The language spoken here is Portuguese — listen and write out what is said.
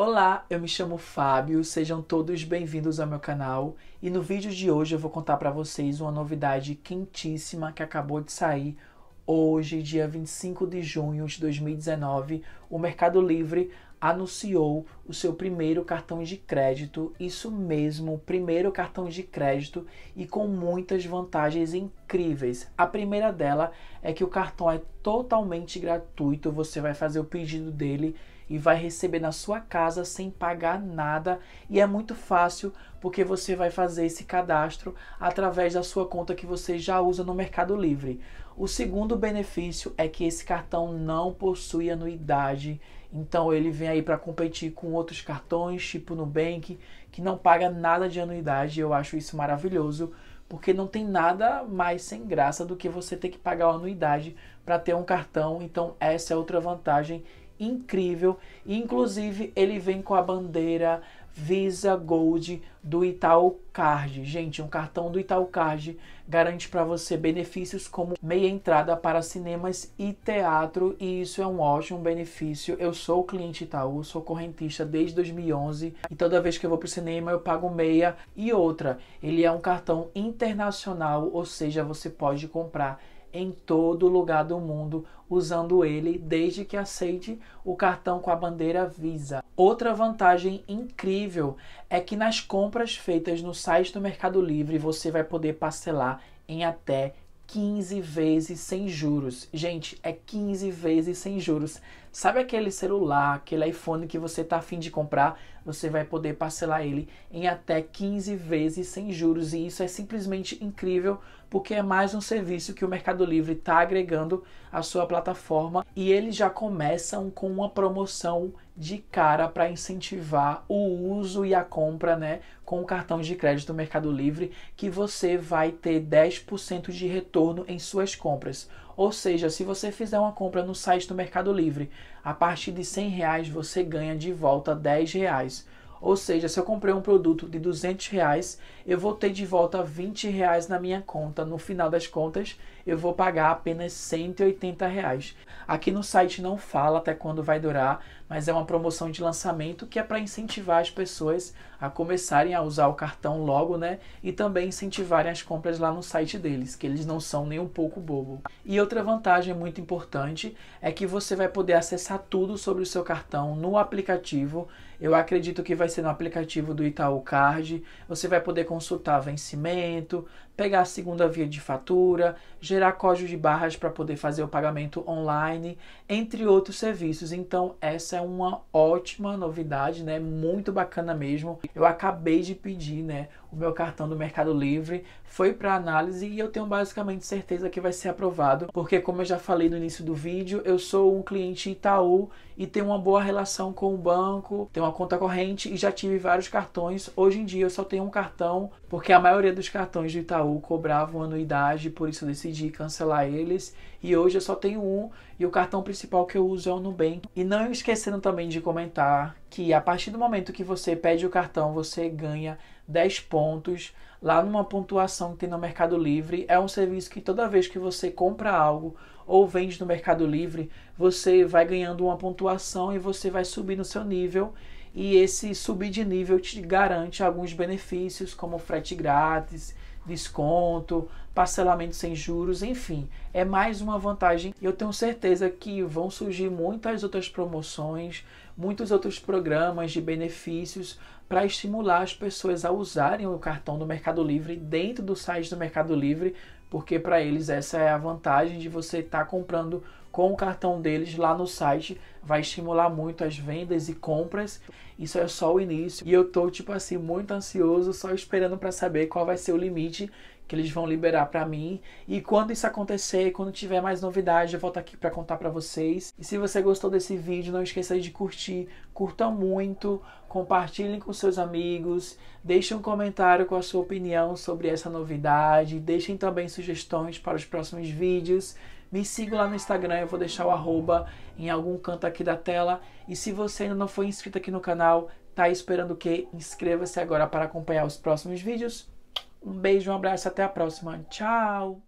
Olá, eu me chamo Fábio, sejam todos bem-vindos ao meu canal e no vídeo de hoje eu vou contar para vocês uma novidade quentíssima que acabou de sair hoje, dia 25 de junho de 2019. O Mercado Livre anunciou o seu primeiro cartão de crédito, isso mesmo, primeiro cartão de crédito e com muitas vantagens incríveis. A primeira dela é que o cartão é totalmente gratuito, você vai fazer o pedido dele e vai receber na sua casa sem pagar nada e é muito fácil porque você vai fazer esse cadastro através da sua conta que você já usa no Mercado Livre. O segundo benefício é que esse cartão não possui anuidade, então ele vem aí para competir com outros cartões, tipo Nubank, que não paga nada de anuidade. Eu acho isso maravilhoso, porque não tem nada mais sem graça do que você ter que pagar uma anuidade para ter um cartão. Então, essa é outra vantagem incrível. Inclusive, ele vem com a bandeira Visa Gold do Itaú Card. Gente, um cartão do Itaú Card garante para você benefícios como meia entrada para cinemas e teatro, e isso é um ótimo benefício. Eu sou cliente Itaú, sou correntista desde 2011, e toda vez que eu vou para o cinema eu pago meia e outra. Ele é um cartão internacional, ou seja, você pode comprar em todo lugar do mundo usando ele desde que aceite o cartão com a bandeira Visa. Outra vantagem incrível é que nas compras feitas no site do Mercado Livre você vai poder parcelar em até 15 vezes sem juros. Gente, é 15 vezes sem juros Sabe aquele celular, aquele iPhone que você está afim de comprar? Você vai poder parcelar ele em até 15 vezes sem juros. E isso é simplesmente incrível, porque é mais um serviço que o Mercado Livre está agregando à sua plataforma. E eles já começam com uma promoção de cara para incentivar o uso e a compra né, com o cartão de crédito do Mercado Livre, que você vai ter 10% de retorno em suas compras. Ou seja, se você fizer uma compra no site do Mercado Livre a partir de 100 reais você ganha de volta 10 reais. Ou seja, se eu comprei um produto de 200 reais, eu vou ter de volta 20 reais na minha conta. No final das contas, eu vou pagar apenas 180 reais. Aqui no site não fala até quando vai durar, mas é uma promoção de lançamento que é para incentivar as pessoas a começarem a usar o cartão logo, né? E também incentivarem as compras lá no site deles, que eles não são nem um pouco bobo. E outra vantagem muito importante é que você vai poder acessar tudo sobre o seu cartão no aplicativo. Eu acredito que vai vai ser no aplicativo do Itaú Card. Você vai poder consultar vencimento, pegar a segunda via de fatura, gerar código de barras para poder fazer o pagamento online, entre outros serviços. Então, essa é uma ótima novidade, né? Muito bacana mesmo. Eu acabei de pedir, né, o meu cartão do Mercado Livre, foi para análise e eu tenho basicamente certeza que vai ser aprovado, porque como eu já falei no início do vídeo, eu sou um cliente Itaú e tenho uma boa relação com o banco, tenho uma conta corrente e já tive vários cartões. Hoje em dia eu só tenho um cartão, porque a maioria dos cartões do Itaú cobravam anuidade, por isso eu decidi cancelar eles. E hoje eu só tenho um, e o cartão principal que eu uso é o Nubank. E não esquecendo também de comentar que a partir do momento que você pede o cartão, você ganha 10 pontos lá numa pontuação que tem no Mercado Livre. É um serviço que toda vez que você compra algo ou vende no Mercado Livre, você vai ganhando uma pontuação e você vai subir no seu nível e esse subir de nível te garante alguns benefícios, como frete grátis, desconto, parcelamento sem juros, enfim, é mais uma vantagem. Eu tenho certeza que vão surgir muitas outras promoções, muitos outros programas de benefícios para estimular as pessoas a usarem o cartão do Mercado Livre dentro do site do Mercado Livre porque para eles essa é a vantagem de você estar tá comprando com o cartão deles lá no site, vai estimular muito as vendas e compras. Isso é só o início e eu tô tipo assim muito ansioso, só esperando para saber qual vai ser o limite que eles vão liberar para mim. E quando isso acontecer, quando tiver mais novidade, eu volto aqui para contar para vocês. E se você gostou desse vídeo, não esqueça de curtir, curtam muito, compartilhem com seus amigos, deixem um comentário com a sua opinião sobre essa novidade, deixem também sugestões para os próximos vídeos. Me siga lá no Instagram, eu vou deixar o arroba em algum canto aqui da tela. E se você ainda não foi inscrito aqui no canal, tá esperando o quê? Inscreva-se agora para acompanhar os próximos vídeos. Um beijo, um abraço, até a próxima. Tchau!